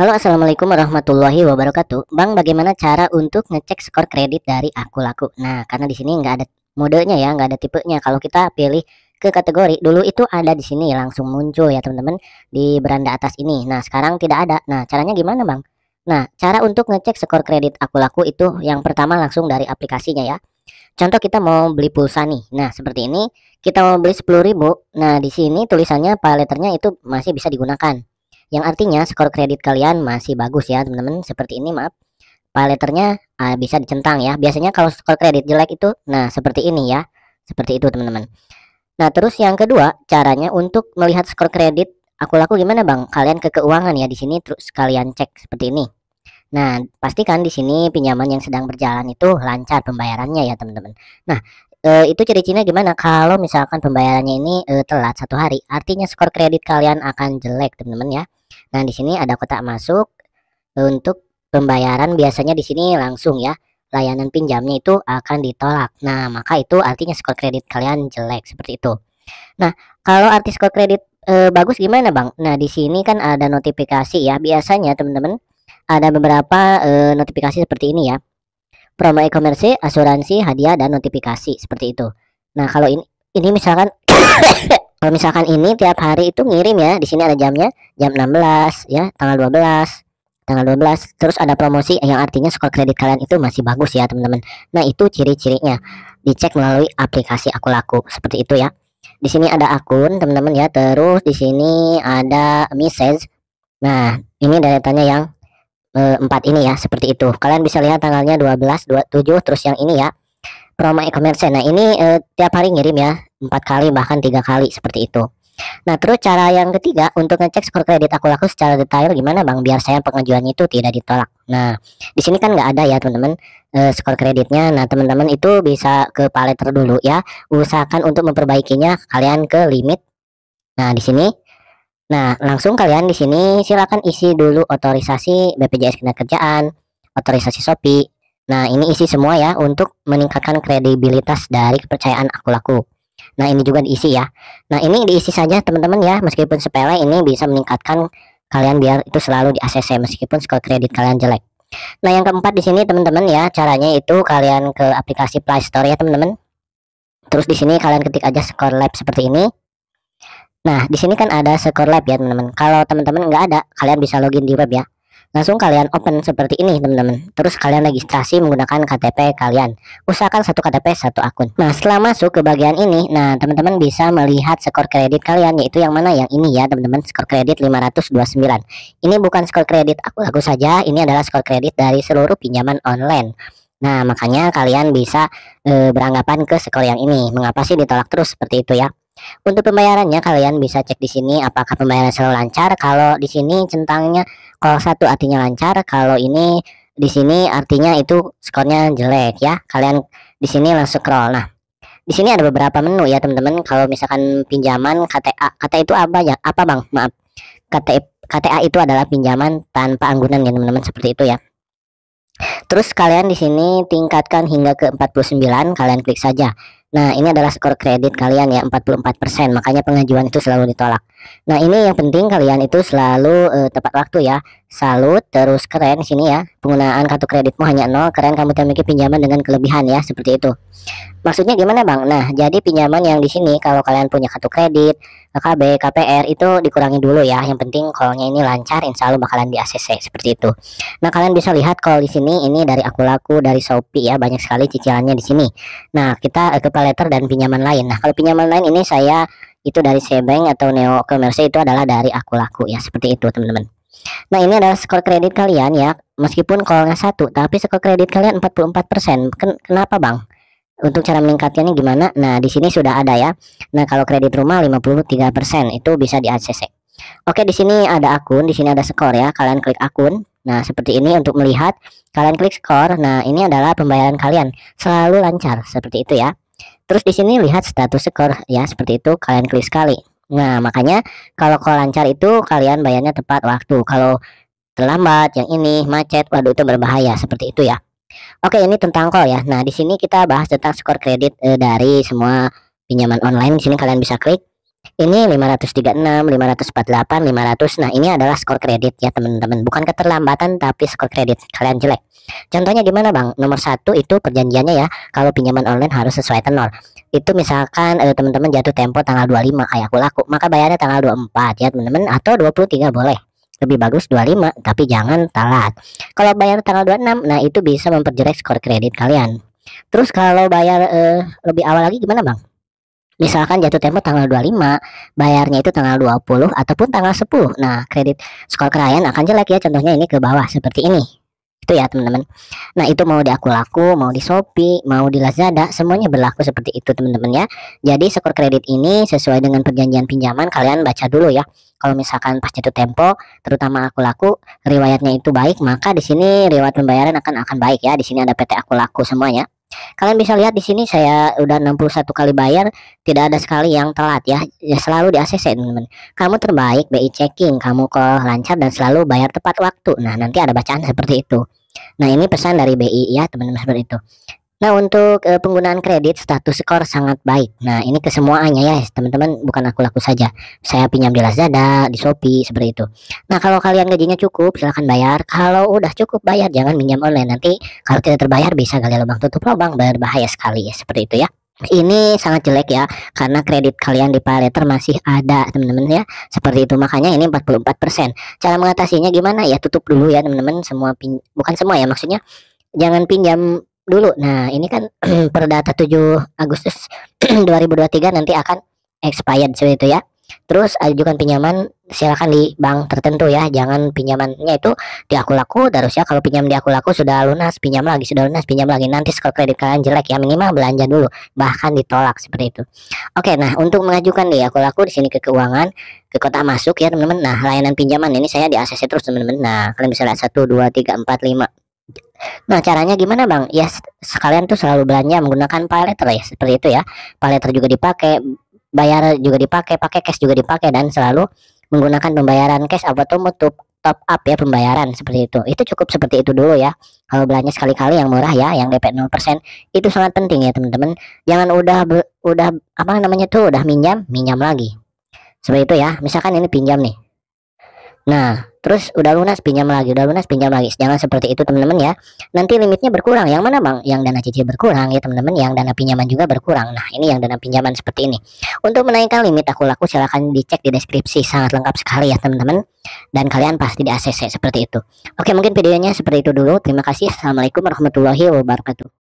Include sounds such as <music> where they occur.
Halo assalamualaikum warahmatullahi wabarakatuh Bang bagaimana cara untuk ngecek skor kredit dari aku laku Nah karena di sini nggak ada modenya ya nggak ada tipenya Kalau kita pilih ke kategori dulu itu ada di sini langsung muncul ya teman-teman di beranda atas ini Nah sekarang tidak ada Nah caranya gimana Bang Nah cara untuk ngecek skor kredit aku laku itu yang pertama langsung dari aplikasinya ya Contoh kita mau beli pulsa nih. Nah, seperti ini kita mau beli ribu. Nah, di sini tulisannya paleternya itu masih bisa digunakan yang artinya skor kredit kalian masih bagus ya teman-teman seperti ini maaf paleternya uh, ah, bisa dicentang ya biasanya kalau skor kredit jelek itu nah seperti ini ya seperti itu teman-teman nah terus yang kedua caranya untuk melihat skor kredit aku laku gimana bang kalian ke keuangan ya di sini terus kalian cek seperti ini Nah, pastikan di sini pinjaman yang sedang berjalan itu lancar pembayarannya ya, teman-teman. Nah, uh, itu ciri-cirinya gimana kalau misalkan pembayarannya ini uh, telat satu hari artinya skor kredit kalian akan jelek teman-teman ya nah di sini ada kotak masuk eh, untuk pembayaran biasanya di sini langsung ya layanan pinjamnya itu akan ditolak nah maka itu artinya skor kredit kalian jelek seperti itu nah kalau arti skor kredit e, bagus gimana bang nah di sini kan ada notifikasi ya biasanya teman-teman ada beberapa e, notifikasi seperti ini ya promo e-commerce, asuransi, hadiah dan notifikasi seperti itu. Nah, kalau ini ini misalkan <coughs> kalau misalkan ini tiap hari itu ngirim ya, di sini ada jamnya, jam 16 ya, tanggal 12 tanggal 12 terus ada promosi yang artinya skor kredit kalian itu masih bagus ya teman-teman nah itu ciri-cirinya dicek melalui aplikasi aku laku seperti itu ya di sini ada akun teman-teman ya terus di sini ada message nah ini datanya yang Eh, empat ini ya seperti itu kalian bisa lihat tanggalnya 12 27 terus yang ini ya promo e-commerce nah ini eh, tiap hari ngirim ya empat kali bahkan tiga kali seperti itu nah terus cara yang ketiga untuk ngecek skor kredit aku laku secara detail gimana bang biar saya pengajuannya itu tidak ditolak nah di sini kan nggak ada ya teman-teman eh, skor kreditnya nah teman-teman itu bisa ke paleter dulu ya usahakan untuk memperbaikinya kalian ke limit nah di sini Nah, langsung kalian di sini silakan isi dulu otorisasi BPJS Ketenagakerjaan, otorisasi Shopee. Nah, ini isi semua ya untuk meningkatkan kredibilitas dari kepercayaan aku laku. Nah, ini juga diisi ya. Nah, ini diisi saja teman-teman ya, meskipun sepele ini bisa meningkatkan kalian biar itu selalu di ACC meskipun skor kredit kalian jelek. Nah, yang keempat di sini teman-teman ya, caranya itu kalian ke aplikasi Play Store ya, teman-teman. Terus di sini kalian ketik aja score lab seperti ini. Nah, di sini kan ada Secure Lab ya, teman-teman. Kalau teman-teman nggak ada, kalian bisa login di web ya. Langsung kalian open seperti ini, teman-teman. Terus kalian registrasi menggunakan KTP kalian. Usahakan satu KTP, satu akun. Nah, setelah masuk ke bagian ini, nah, teman-teman bisa melihat skor kredit kalian, yaitu yang mana? Yang ini ya, teman-teman. Skor kredit 529. Ini bukan skor kredit aku, aku saja. Ini adalah skor kredit dari seluruh pinjaman online. Nah, makanya kalian bisa e, beranggapan ke skor yang ini. Mengapa sih ditolak terus seperti itu ya? Untuk pembayarannya kalian bisa cek di sini apakah pembayaran selalu lancar. Kalau di sini centangnya kalau satu artinya lancar, kalau ini di sini artinya itu skornya jelek ya. Kalian di sini langsung scroll. Nah, di sini ada beberapa menu ya teman-teman. Kalau misalkan pinjaman KTA, KTA itu apa ya? Apa bang? Maaf. KTA, KTA itu adalah pinjaman tanpa anggunan ya teman-teman seperti itu ya. Terus kalian di sini tingkatkan hingga ke 49, kalian klik saja. Nah ini adalah skor kredit kalian ya 44% makanya pengajuan itu selalu ditolak Nah ini yang penting kalian itu selalu uh, tepat waktu ya Salut terus keren sini ya Penggunaan kartu kreditmu hanya nol Keren kamu memiliki pinjaman dengan kelebihan ya Seperti itu Maksudnya gimana bang? Nah jadi pinjaman yang di sini Kalau kalian punya kartu kredit KKB, KPR itu dikurangi dulu ya Yang penting kalau ini lancar Insya Allah bakalan di ACC seperti itu Nah kalian bisa lihat kalau di sini Ini dari aku laku dari Shopee ya Banyak sekali cicilannya di sini Nah kita eh, ke paleter dan pinjaman lain Nah kalau pinjaman lain ini saya itu dari sebank atau Neo Commerce itu adalah dari aku laku ya seperti itu teman-teman nah ini adalah skor kredit kalian ya meskipun kalau nggak satu tapi skor kredit kalian 44% Ken kenapa bang untuk cara meningkatkannya gimana nah di sini sudah ada ya nah kalau kredit rumah 53% itu bisa di ACC Oke di sini ada akun di sini ada skor ya kalian klik akun Nah, seperti ini untuk melihat kalian klik skor. Nah, ini adalah pembayaran kalian selalu lancar seperti itu ya. Terus di sini lihat status skor ya seperti itu kalian klik sekali. Nah makanya kalau kau lancar itu kalian bayarnya tepat waktu. Kalau terlambat yang ini macet waduh itu berbahaya seperti itu ya. Oke ini tentang kau ya. Nah di sini kita bahas tentang skor kredit eh, dari semua pinjaman online. Di sini kalian bisa klik ini 536, 548, 500. Nah, ini adalah skor kredit ya, teman-teman. Bukan keterlambatan tapi skor kredit. Kalian jelek. Contohnya gimana, Bang? Nomor satu itu perjanjiannya ya, kalau pinjaman online harus sesuai tenor. Itu misalkan eh, teman-teman jatuh tempo tanggal 25 kayak ah, aku laku, maka bayarnya tanggal 24 ya, teman-teman atau 23 boleh lebih bagus 25 tapi jangan telat. Kalau bayar tanggal 26 nah itu bisa memperjelek skor kredit kalian. Terus kalau bayar eh, lebih awal lagi gimana bang? misalkan jatuh tempo tanggal 25 bayarnya itu tanggal 20 ataupun tanggal 10 nah kredit skor klien akan jelek ya contohnya ini ke bawah seperti ini itu ya teman-teman nah itu mau di aku laku mau di Shopee mau di Lazada semuanya berlaku seperti itu teman-teman ya jadi skor kredit ini sesuai dengan perjanjian pinjaman kalian baca dulu ya kalau misalkan pas jatuh tempo terutama aku laku riwayatnya itu baik maka di sini riwayat pembayaran akan akan baik ya di sini ada PT aku laku semuanya Kalian bisa lihat di sini saya udah 61 kali bayar, tidak ada sekali yang telat ya. Ya selalu di ACC, teman-teman. Kamu terbaik BI checking, kamu kok lancar dan selalu bayar tepat waktu. Nah, nanti ada bacaan seperti itu. Nah, ini pesan dari BI ya, teman-teman seperti itu. Nah untuk e, penggunaan kredit status skor sangat baik. Nah ini kesemuanya ya teman-teman bukan aku laku saja. Saya pinjam di Lazada, di Shopee seperti itu. Nah kalau kalian gajinya cukup silahkan bayar. Kalau udah cukup bayar jangan pinjam online nanti kalau tidak terbayar bisa gali lubang tutup lubang berbahaya sekali ya seperti itu ya ini sangat jelek ya karena kredit kalian di paleter masih ada teman-teman ya seperti itu makanya ini 44% cara mengatasinya gimana ya tutup dulu ya teman-teman semua pin bukan semua ya maksudnya jangan pinjam dulu. Nah, ini kan <clears throat> perdata 7 Agustus 2023 <clears throat> nanti akan expired seperti itu ya. Terus ajukan pinjaman silakan di bank tertentu ya. Jangan pinjamannya itu di aku laku terus ya. Kalau pinjam di aku laku sudah lunas, pinjam lagi sudah lunas, pinjam lagi. Nanti skor kredit kalian jelek ya minimal belanja dulu, bahkan ditolak seperti itu. Oke, nah untuk mengajukan di aku laku di sini ke keuangan ke kota masuk ya teman-teman. Nah, layanan pinjaman ini saya di ACC terus teman-teman. Nah, kalian bisa lihat 1 2 3 4 5 Nah, caranya gimana, Bang? Ya, sekalian tuh selalu belanja menggunakan paylater ya, seperti itu ya. Paylater juga dipakai, bayar juga dipakai, pakai cash juga dipakai dan selalu menggunakan pembayaran cash apa tuh mau top up ya pembayaran seperti itu. Itu cukup seperti itu dulu ya. Kalau belanja sekali-kali yang murah ya, yang DP 0% itu sangat penting ya, teman-teman. Jangan udah udah apa namanya tuh udah minjam, minjam lagi. Seperti itu ya. Misalkan ini pinjam nih. Nah, terus udah lunas pinjam lagi udah lunas pinjam lagi jangan seperti itu teman-teman ya nanti limitnya berkurang yang mana bang yang dana cicil berkurang ya teman-teman yang dana pinjaman juga berkurang nah ini yang dana pinjaman seperti ini untuk menaikkan limit aku laku silahkan dicek di deskripsi sangat lengkap sekali ya teman-teman dan kalian pasti di ACC seperti itu oke mungkin videonya seperti itu dulu terima kasih assalamualaikum warahmatullahi wabarakatuh